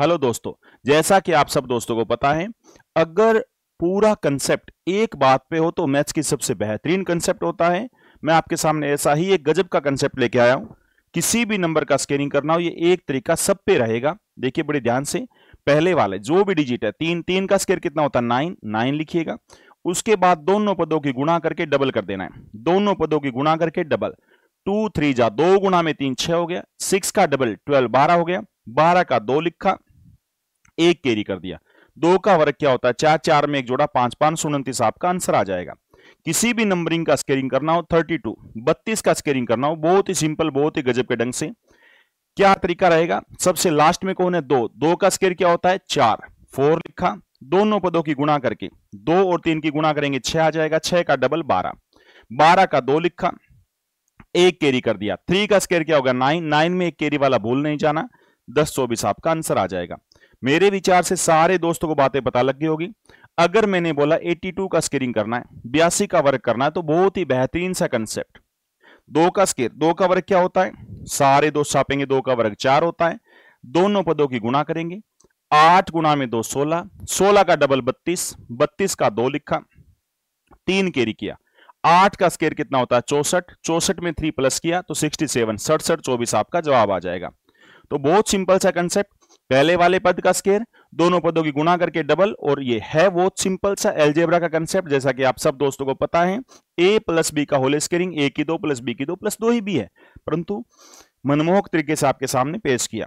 hello दोस्तों जैसा कि आप सब दोस्तों को पता है अगर पूरा कंसेप्ट एक बात पे हो तो मैथ्स की सबसे बेहतरीन कंसेप्ट होता है मैं आपके सामने ऐसा ही एक गजब का कंसेप्ट लेके आया हूं किसी भी नंबर का स्केनिंग करना हो ये एक तरीका सब पे रहेगा देखिए बड़े ध्यान से पहले वाले जो भी डिजिट है तीन तीन का स्केयर कितना होता है नाइन नाइन लिखिएगा उसके बाद दोनों पदों की गुणा करके डबल कर देना है दोनों पदों की गुणा करके डबल टू थ्री जा दो गुणा में तीन छह हो गया सिक्स का डबल ट्वेल्व बारह हो गया बारह का दो लिखा एक कैरी कर दिया दो का वर्ग क्या होता है चार चार में एक जोड़ा पांच पांच सौ उनतीस आपका आंसर आ जाएगा किसी भी नंबरिंग का स्केरिंग करना हो थर्टी टू बत्तीस का स्केरिंग करना हो बहुत ही सिंपल बहुत ही गजब के ढंग से क्या तरीका रहेगा सबसे लास्ट में कौन है दो दो का स्केर क्या होता है चार फोर लिखा दोनों पदों की गुणा करके दो और तीन की गुणा करेंगे छह आ जाएगा छह का डबल बारह बारह का दो लिखा एक कैरी कर दिया थ्री का स्केर क्या होगा नाइन नाइन में एक कैरी वाला भूल नहीं जाना दस चौबीस आपका आंसर आ जाएगा मेरे विचार से सारे दोस्तों को बातें पता लग गई होगी अगर मैंने बोला 82 का स्केरिंग करना है बयासी का वर्ग करना है तो बहुत ही बेहतरीन सा कंसेप्ट दो का स्केर दो का वर्ग क्या होता है सारे दोस्त छापेंगे दो का वर्ग चार होता है दोनों पदों की गुणा करेंगे आठ गुणा में दो सोलह सोलह का डबल बत्तीस बत्तीस का दो लिखा तीन केरी किया आठ का स्केयर कितना होता है चौसठ चौसठ में थ्री प्लस किया तो सिक्सटी सेवन सड़सठ चौबीस आपका जवाब आ जाएगा तो बहुत सिंपल सा कंसेप्ट पहले वाले पद का स्केयर दोनों पदों की गुणा करके डबल और ये है वो सिंपल सा एलजेब्रा का कंसेप्ट जैसा कि आप सब दोस्तों को पता है ए प्लस बी का होल स्केयरिंग ए की दो प्लस बी की दो प्लस दो ही बी है परंतु मनमोहक तरीके से आपके सामने पेश किया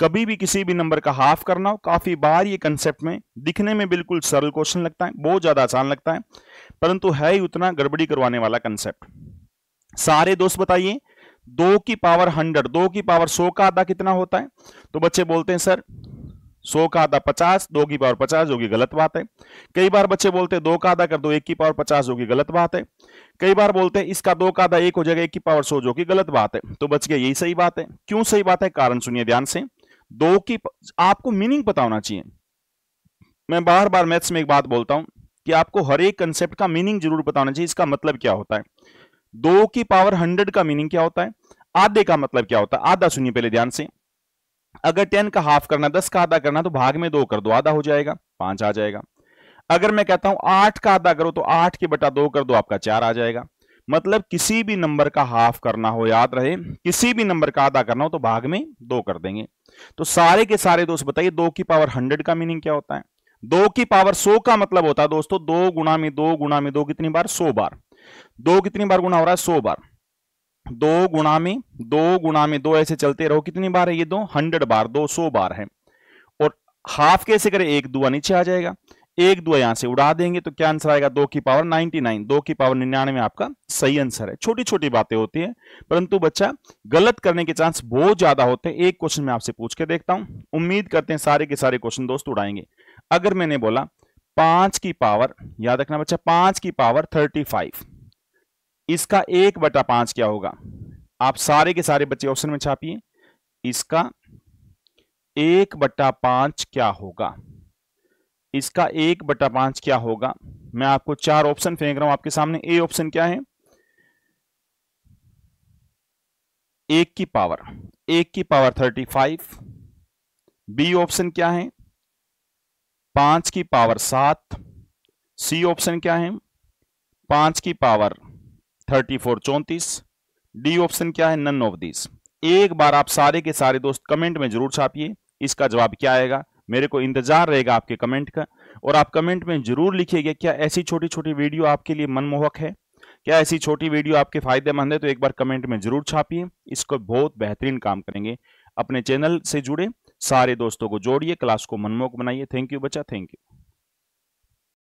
कभी भी किसी भी नंबर का हाफ करना हो काफी बार ये कंसेप्ट में दिखने में बिल्कुल सरल क्वेश्चन लगता है बहुत ज्यादा आसान लगता है परंतु है ही उतना गड़बड़ी करवाने वाला कंसेप्ट सारे दोस्त बताइए दो की पावर हंड्रेड दो की पावर सौ का आधा कितना होता है तो बच्चे बोलते हैं सर सौ का आधा पचास दो की पावर पचास होगी गलत बात है कई बार बच्चे बोलते हैं दो का आधा कर दो एक की पावर पचास होगी गलत बात है कई बार बोलते हैं इसका दो का आधा एक हो जाएगा एक की पावर सो जो कि गलत बात है तो बच गए यही सही बात है क्यों सही बात है कारण सुनिए ध्यान से दो की आपको मीनिंग पता होना चाहिए मैं बार बार मैथ्स में एक बात बोलता हूं कि आपको हर एक कंसेप्ट का मीनिंग जरूर बताना चाहिए इसका मतलब क्या होता है दो की पावर हंड्रेड का मीनिंग क्या होता है आधे का मतलब क्या होता है आधा सुनिए पहले ध्यान से अगर टेन का हाफ करना दस का आधा करना तो भाग में दो कर दो आधा हो जाएगा पांच आ जाएगा अगर मैं कहता हूं आठ का आधा करो तो आठ के बटा दो कर दो आपका चार आ जाएगा मतलब किसी भी नंबर का हाफ करना हो याद रहे किसी भी नंबर का आधा करना हो तो भाग में दो कर देंगे तो सारे के सारे दोस्त बताइए दो की पावर हंड्रेड का मीनिंग क्या होता है दो की पावर सो का मतलब होता है दोस्तों दो गुणा में दो गुणा में दो कितनी बार सो बार दो कितनी बार गुना हो रहा है सौ बार दो गुणा में दो गुणा में दो ऐसे चलते रहो कितनी बार है ये दो हंड्रेड बार दो सौ बार है और हाफ कैसे करें एक दुआ नीचे आ जाएगा एक दुआ यहां से उड़ा देंगे तो क्या आंसर आएगा दो की पावर नाइनटी नाइन दो की पावर निन्यानवे आपका सही आंसर है छोटी छोटी बातें होती है परंतु बच्चा गलत करने के चांस बहुत ज्यादा होते हैं एक क्वेश्चन में आपसे पूछ के देखता हूं उम्मीद करते हैं सारे के सारे क्वेश्चन दोस्त उड़ाएंगे अगर मैंने बोला पांच की पावर याद रखना बच्चा पांच की पावर थर्टी फाइव इसका एक बटा पांच क्या होगा आप सारे के सारे बच्चे ऑप्शन में छापिए इसका एक बटा पांच क्या होगा इसका एक बटा पांच क्या होगा मैं आपको चार ऑप्शन फेंक रहा हूं आपके सामने ए ऑप्शन क्या है एक की पावर एक की power thirty five B option क्या है पांच की पावर सात सी ऑप्शन क्या है पांच की पावर थर्टी फोर चौंतीस डी ऑप्शन क्या है नन ऑफ दिस एक बार आप सारे के सारे दोस्त कमेंट में जरूर छापिए इसका जवाब क्या आएगा मेरे को इंतजार रहेगा आपके कमेंट का और आप कमेंट में जरूर लिखिएगा क्या ऐसी छोटी छोटी वीडियो आपके लिए मनमोहक है क्या ऐसी छोटी वीडियो आपके फायदेमंद है तो एक बार कमेंट में जरूर छापिए इसको बहुत बेहतरीन काम करेंगे अपने चैनल से जुड़े सारे दोस्तों को जोड़िए क्लास को मनमोक बनाइए थैंक यू बच्चा थैंक यू